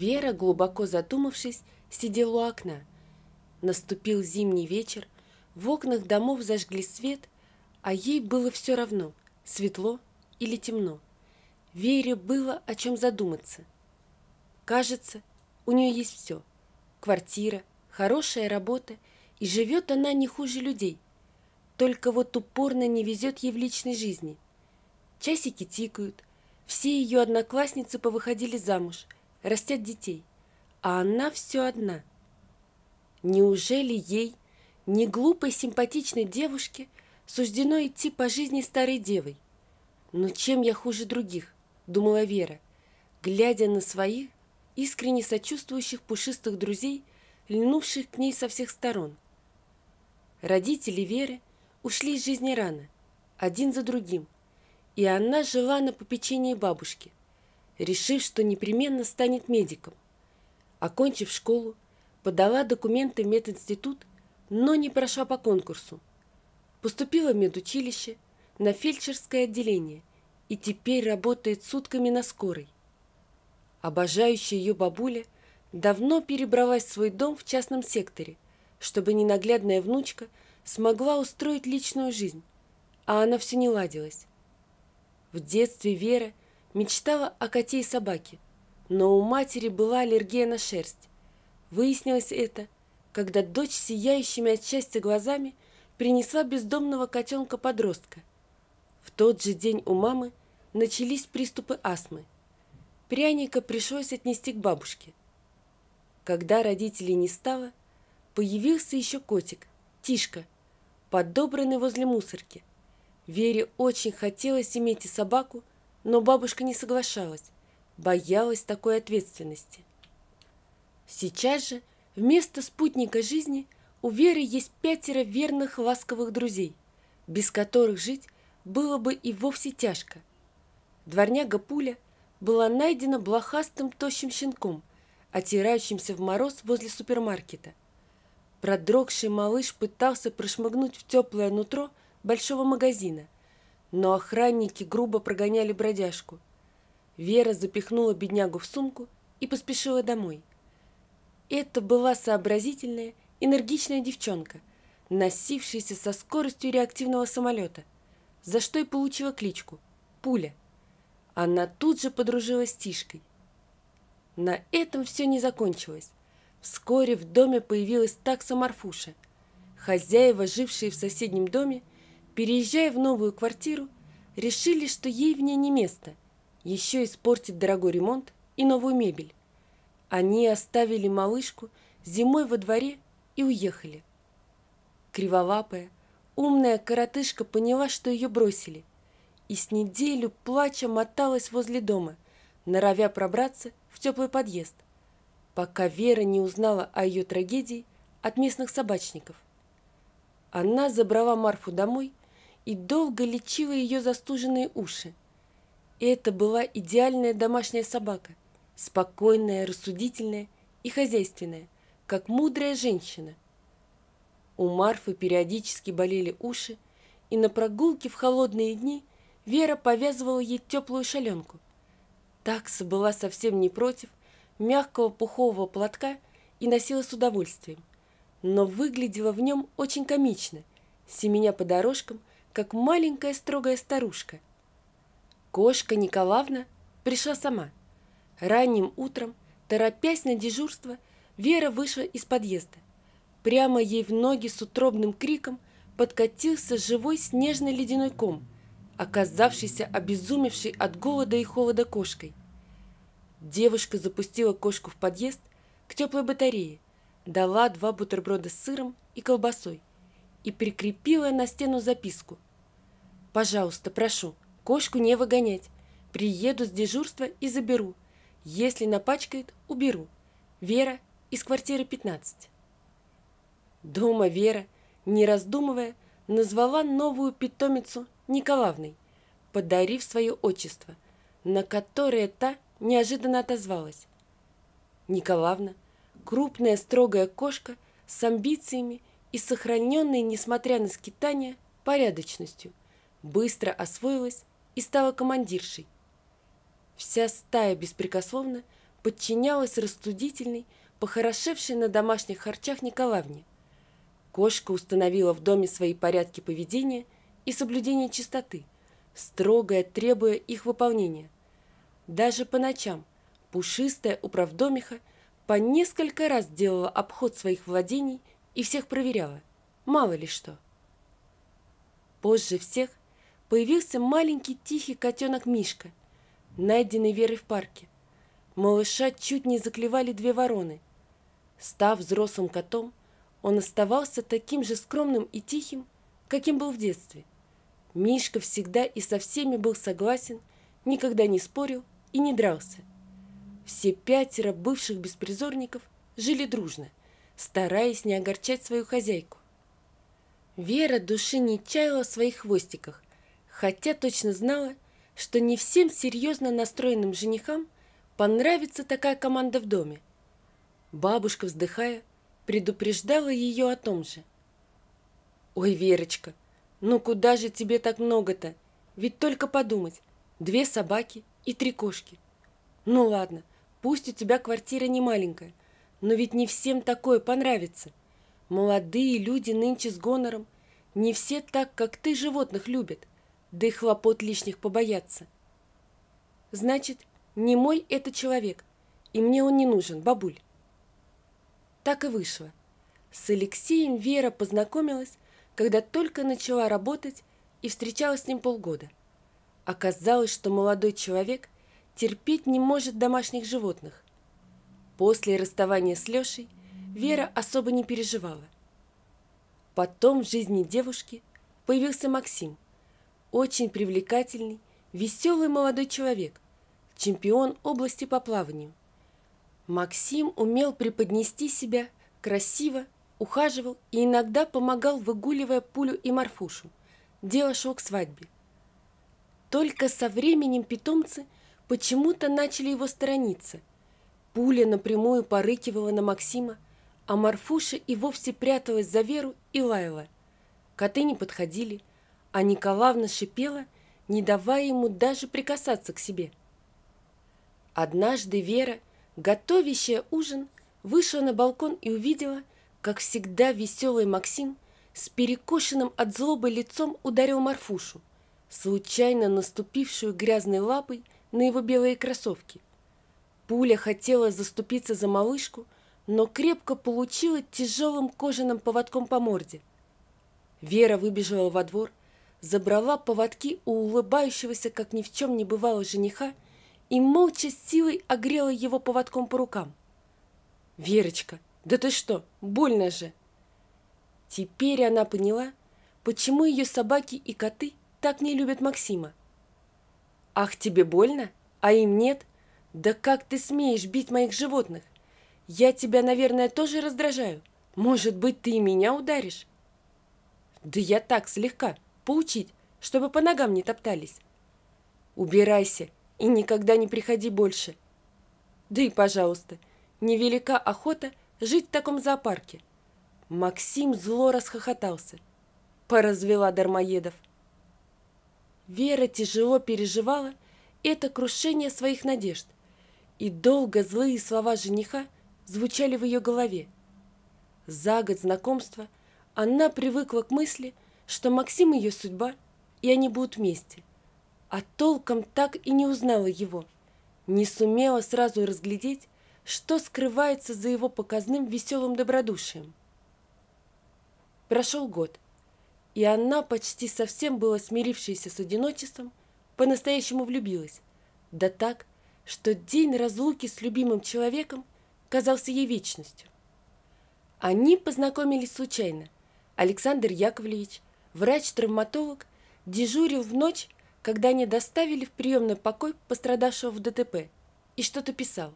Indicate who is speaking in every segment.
Speaker 1: Вера, глубоко задумавшись, сидела у окна. Наступил зимний вечер, в окнах домов зажгли свет, а ей было все равно, светло или темно. Вере было о чем задуматься. Кажется, у нее есть все. Квартира, хорошая работа, и живет она не хуже людей. Только вот упорно не везет ей в личной жизни. Часики тикают, все ее одноклассницы повыходили замуж – растят детей, а она все одна. Неужели ей, не глупой симпатичной девушке, суждено идти по жизни старой девой? Но чем я хуже других, думала Вера, глядя на своих, искренне сочувствующих пушистых друзей, льнувших к ней со всех сторон. Родители Веры ушли из жизни рано, один за другим, и она жила на попечении бабушки – решив, что непременно станет медиком. Окончив школу, подала документы в мединститут, но не прошла по конкурсу. Поступила в медучилище на фельдшерское отделение и теперь работает сутками на скорой. Обожающая ее бабуля давно перебралась в свой дом в частном секторе, чтобы ненаглядная внучка смогла устроить личную жизнь, а она все не ладилась. В детстве Вера Мечтала о коте и собаке, но у матери была аллергия на шерсть. Выяснилось это, когда дочь сияющими от счастья глазами принесла бездомного котенка-подростка. В тот же день у мамы начались приступы астмы. Пряника пришлось отнести к бабушке. Когда родителей не стало, появился еще котик, Тишка, подобранный возле мусорки. Вере очень хотелось иметь и собаку, но бабушка не соглашалась, боялась такой ответственности. Сейчас же вместо спутника жизни у Веры есть пятеро верных ласковых друзей, без которых жить было бы и вовсе тяжко. Дворняга Пуля была найдена блохастым тощим щенком, отирающимся в мороз возле супермаркета. Продрогший малыш пытался прошмыгнуть в теплое нутро большого магазина – но охранники грубо прогоняли бродяжку. Вера запихнула беднягу в сумку и поспешила домой. Это была сообразительная, энергичная девчонка, носившаяся со скоростью реактивного самолета, за что и получила кличку «Пуля». Она тут же подружилась с Тишкой. На этом все не закончилось. Вскоре в доме появилась такса Марфуша. Хозяева, жившие в соседнем доме, переезжая в новую квартиру, решили, что ей в ней не место. Еще испортит дорогой ремонт и новую мебель. Они оставили малышку зимой во дворе и уехали. Криволапая, умная коротышка поняла, что ее бросили, и с неделю плача моталась возле дома, норовя пробраться в теплый подъезд, пока Вера не узнала о ее трагедии от местных собачников. Она забрала Марфу домой и долго лечила ее застуженные уши. И это была идеальная домашняя собака, спокойная, рассудительная и хозяйственная, как мудрая женщина. У Марфы периодически болели уши, и на прогулке в холодные дни Вера повязывала ей теплую шаленку. Такса была совсем не против мягкого пухового платка и носила с удовольствием, но выглядела в нем очень комично, семеня по дорожкам как маленькая строгая старушка. Кошка Николаевна пришла сама. Ранним утром, торопясь на дежурство, Вера вышла из подъезда. Прямо ей в ноги с утробным криком подкатился живой снежный ледяной ком, оказавшийся обезумевшей от голода и холода кошкой. Девушка запустила кошку в подъезд к теплой батарее, дала два бутерброда с сыром и колбасой и прикрепила на стену записку – Пожалуйста, прошу, кошку не выгонять. Приеду с дежурства и заберу. Если напачкает, уберу. Вера из квартиры 15. Дома Вера, не раздумывая, назвала новую питомицу Николавной, подарив свое отчество, на которое та неожиданно отозвалась. Николавна, крупная строгая кошка с амбициями и сохраненной, несмотря на скитание, порядочностью – быстро освоилась и стала командиршей. Вся стая беспрекословно подчинялась рассудительной, похорошевшей на домашних харчах Николаевне. Кошка установила в доме свои порядки поведения и соблюдения чистоты, строгое требуя их выполнения. Даже по ночам пушистая управдомиха по несколько раз делала обход своих владений и всех проверяла, мало ли что. Позже всех появился маленький тихий котенок Мишка, найденный Верой в парке. Малыша чуть не заклевали две вороны. Став взрослым котом, он оставался таким же скромным и тихим, каким был в детстве. Мишка всегда и со всеми был согласен, никогда не спорил и не дрался. Все пятеро бывших беспризорников жили дружно, стараясь не огорчать свою хозяйку. Вера души не чаяла в своих хвостиках, хотя точно знала, что не всем серьезно настроенным женихам понравится такая команда в доме. Бабушка, вздыхая, предупреждала ее о том же. «Ой, Верочка, ну куда же тебе так много-то? Ведь только подумать, две собаки и три кошки. Ну ладно, пусть у тебя квартира не маленькая, но ведь не всем такое понравится. Молодые люди нынче с гонором, не все так, как ты, животных любят да и хлопот лишних побояться. Значит, не мой это человек, и мне он не нужен, бабуль. Так и вышло. С Алексеем Вера познакомилась, когда только начала работать и встречалась с ним полгода. Оказалось, что молодой человек терпеть не может домашних животных. После расставания с Лешей Вера особо не переживала. Потом в жизни девушки появился Максим – очень привлекательный, веселый молодой человек, чемпион области по плаванию. Максим умел преподнести себя красиво, ухаживал и иногда помогал, выгуливая пулю и морфушу. Дело шло к свадьбе. Только со временем питомцы почему-то начали его сторониться. Пуля напрямую порыкивала на Максима, а Марфуша и вовсе пряталась за Веру и лаяла. Коты не подходили, а Николаевна шипела, не давая ему даже прикасаться к себе. Однажды Вера, готовящая ужин, вышла на балкон и увидела, как всегда веселый Максим с перекошенным от злобы лицом ударил Марфушу, случайно наступившую грязной лапой на его белые кроссовки. Пуля хотела заступиться за малышку, но крепко получила тяжелым кожаным поводком по морде. Вера выбежала во двор, забрала поводки у улыбающегося, как ни в чем не бывало, жениха и молча с силой огрела его поводком по рукам. «Верочка, да ты что, больно же!» Теперь она поняла, почему ее собаки и коты так не любят Максима. «Ах, тебе больно? А им нет? Да как ты смеешь бить моих животных? Я тебя, наверное, тоже раздражаю. Может быть, ты и меня ударишь?» «Да я так, слегка», Поучить, чтобы по ногам не топтались. Убирайся и никогда не приходи больше. Да и, пожалуйста, невелика охота жить в таком зоопарке. Максим зло расхохотался. Поразвела дармоедов. Вера тяжело переживала это крушение своих надежд, и долго злые слова жениха звучали в ее голове. За год знакомства она привыкла к мысли, что Максим ее судьба, и они будут вместе. А толком так и не узнала его. Не сумела сразу разглядеть, что скрывается за его показным веселым добродушием. Прошел год, и она, почти совсем была смирившаяся с одиночеством, по-настоящему влюбилась. Да так, что день разлуки с любимым человеком казался ей вечностью. Они познакомились случайно. Александр Яковлевич – Врач-травматолог дежурил в ночь, когда они доставили в приемный покой пострадавшего в ДТП и что-то писал.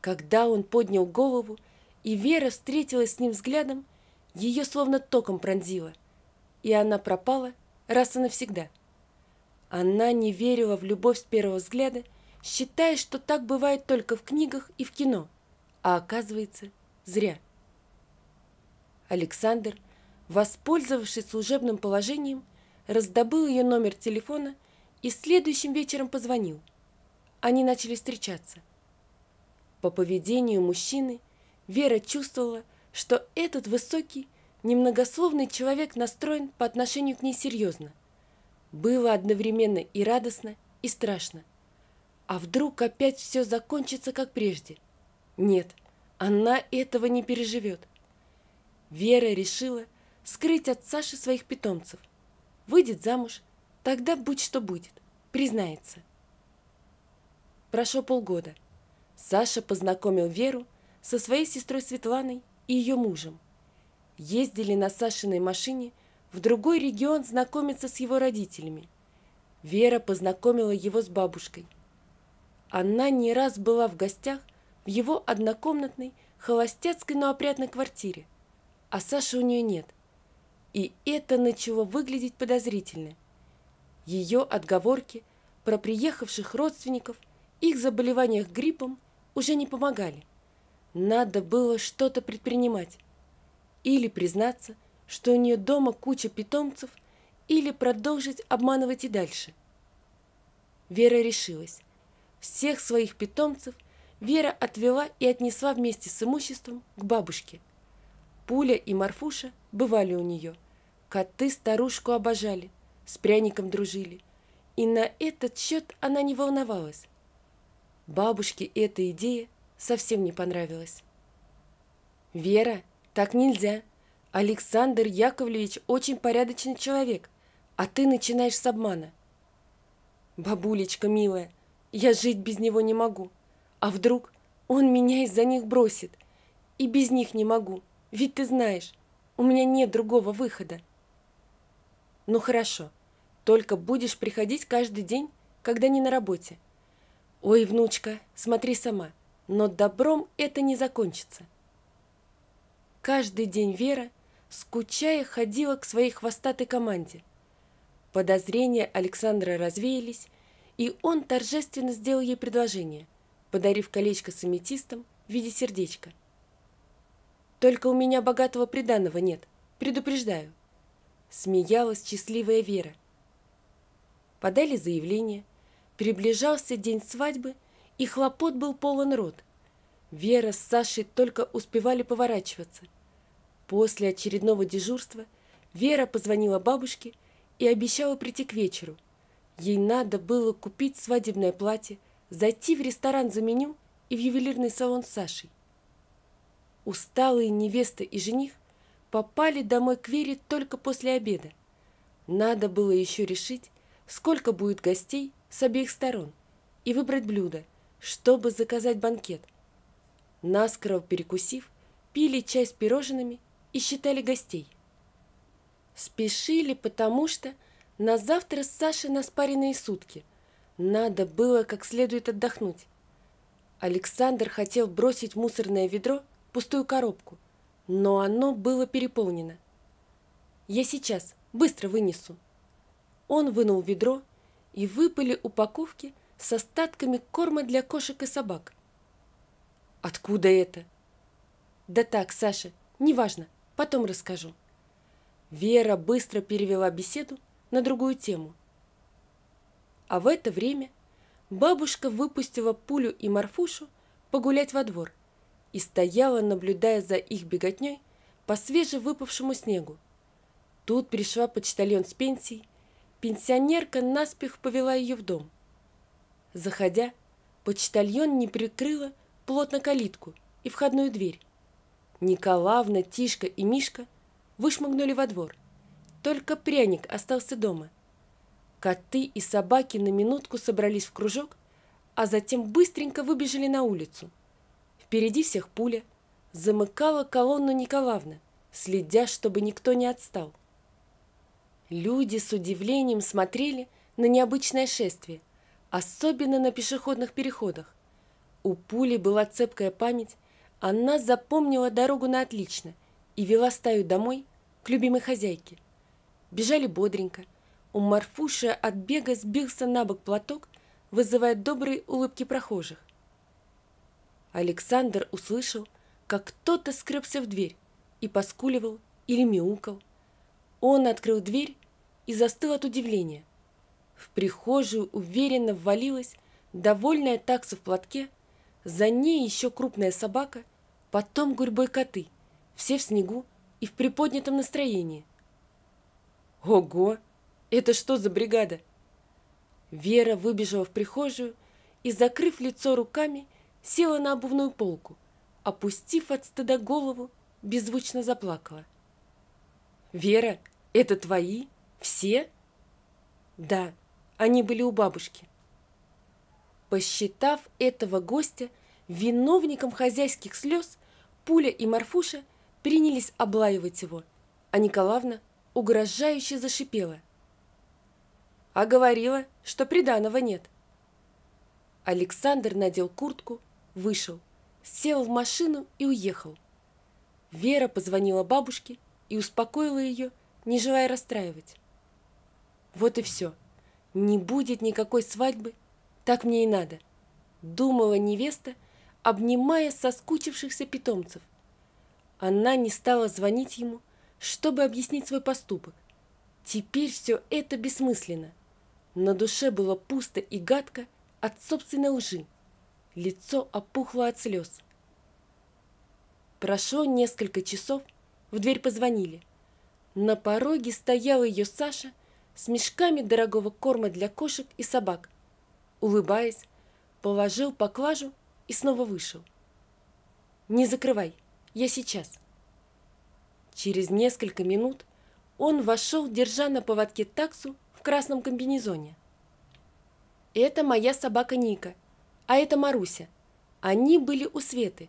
Speaker 1: Когда он поднял голову, и Вера встретилась с ним взглядом, ее словно током пронзило, и она пропала раз и навсегда. Она не верила в любовь с первого взгляда, считая, что так бывает только в книгах и в кино, а оказывается, зря. Александр Воспользовавшись служебным положением, раздобыл ее номер телефона и следующим вечером позвонил. Они начали встречаться. По поведению мужчины Вера чувствовала, что этот высокий, немногословный человек настроен по отношению к ней серьезно. Было одновременно и радостно, и страшно. А вдруг опять все закончится, как прежде? Нет, она этого не переживет. Вера решила, скрыть от Саши своих питомцев. Выйдет замуж, тогда будь что будет, признается. Прошло полгода. Саша познакомил Веру со своей сестрой Светланой и ее мужем. Ездили на Сашиной машине в другой регион знакомиться с его родителями. Вера познакомила его с бабушкой. Она не раз была в гостях в его однокомнатной, холостяцкой, но опрятной квартире. А Саши у нее нет и это начало выглядеть подозрительно. Ее отговорки про приехавших родственников, их заболеваниях гриппом уже не помогали. Надо было что-то предпринимать. Или признаться, что у нее дома куча питомцев, или продолжить обманывать и дальше. Вера решилась. Всех своих питомцев Вера отвела и отнесла вместе с имуществом к бабушке. Пуля и Марфуша бывали у нее – Коты старушку обожали, с пряником дружили. И на этот счет она не волновалась. Бабушке эта идея совсем не понравилась. «Вера, так нельзя. Александр Яковлевич очень порядочный человек, а ты начинаешь с обмана». «Бабулечка милая, я жить без него не могу. А вдруг он меня из-за них бросит? И без них не могу, ведь ты знаешь, у меня нет другого выхода». Ну хорошо, только будешь приходить каждый день, когда не на работе. Ой, внучка, смотри сама, но добром это не закончится. Каждый день Вера, скучая, ходила к своей хвостатой команде. Подозрения Александра развеялись, и он торжественно сделал ей предложение, подарив колечко с аметистом в виде сердечка. «Только у меня богатого приданого нет, предупреждаю», Смеялась счастливая Вера. Подали заявление. Приближался день свадьбы, и хлопот был полон рот. Вера с Сашей только успевали поворачиваться. После очередного дежурства Вера позвонила бабушке и обещала прийти к вечеру. Ей надо было купить свадебное платье, зайти в ресторан за меню и в ювелирный салон с Сашей. Усталые невеста и жених попали домой к Вере только после обеда. Надо было еще решить, сколько будет гостей с обеих сторон, и выбрать блюдо, чтобы заказать банкет. Наскоро перекусив, пили чай с пирожными и считали гостей. Спешили, потому что на завтра с Сашей на спаренные сутки. Надо было как следует отдохнуть. Александр хотел бросить мусорное ведро пустую коробку – но оно было переполнено. «Я сейчас, быстро вынесу». Он вынул ведро, и выпали упаковки с остатками корма для кошек и собак. «Откуда это?» «Да так, Саша, неважно, потом расскажу». Вера быстро перевела беседу на другую тему. А в это время бабушка выпустила Пулю и Марфушу погулять во двор и стояла, наблюдая за их беготней по свежевыпавшему снегу. Тут пришла почтальон с пенсией, пенсионерка наспех повела ее в дом. Заходя, почтальон не прикрыла плотно калитку и входную дверь. Николаевна, Тишка и Мишка вышмыгнули во двор. Только пряник остался дома. Коты и собаки на минутку собрались в кружок, а затем быстренько выбежали на улицу – Впереди всех пуля. Замыкала колонну Николаевна, следя, чтобы никто не отстал. Люди с удивлением смотрели на необычное шествие, особенно на пешеходных переходах. У пули была цепкая память, она запомнила дорогу на отлично и вела стаю домой к любимой хозяйке. Бежали бодренько. У Марфуши от бега сбился на бок платок, вызывая добрые улыбки прохожих. Александр услышал, как кто-то скребся в дверь и поскуливал или мяукал. Он открыл дверь и застыл от удивления. В прихожую уверенно ввалилась довольная такса в платке, за ней еще крупная собака, потом гурьбой коты, все в снегу и в приподнятом настроении. Ого! Это что за бригада? Вера выбежала в прихожую и, закрыв лицо руками, села на обувную полку, опустив от стыда голову, беззвучно заплакала. «Вера, это твои? Все?» «Да, они были у бабушки». Посчитав этого гостя виновником хозяйских слез, Пуля и Марфуша принялись облаивать его, а Николаевна угрожающе зашипела. «А говорила, что приданого нет». Александр надел куртку, вышел, сел в машину и уехал. Вера позвонила бабушке и успокоила ее, не желая расстраивать. Вот и все. Не будет никакой свадьбы, так мне и надо, думала невеста, обнимая соскучившихся питомцев. Она не стала звонить ему, чтобы объяснить свой поступок. Теперь все это бессмысленно. На душе было пусто и гадко от собственной лжи лицо опухло от слез. Прошло несколько часов, в дверь позвонили. На пороге стоял ее Саша с мешками дорогого корма для кошек и собак. Улыбаясь, положил поклажу и снова вышел. «Не закрывай, я сейчас». Через несколько минут он вошел, держа на поводке таксу в красном комбинезоне. «Это моя собака Ника», а это Маруся. Они были у Светы.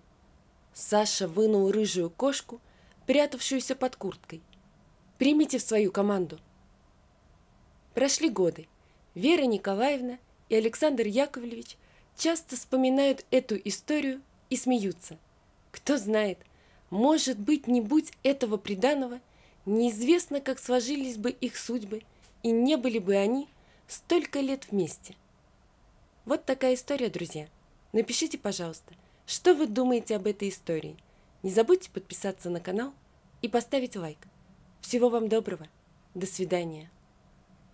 Speaker 1: Саша вынул рыжую кошку, прятавшуюся под курткой. «Примите в свою команду». Прошли годы. Вера Николаевна и Александр Яковлевич часто вспоминают эту историю и смеются. Кто знает, может быть, не будь этого преданного, неизвестно, как сложились бы их судьбы, и не были бы они столько лет вместе. Вот такая история, друзья. Напишите, пожалуйста, что вы думаете об этой истории. Не забудьте подписаться на канал и поставить лайк. Всего вам доброго. До свидания.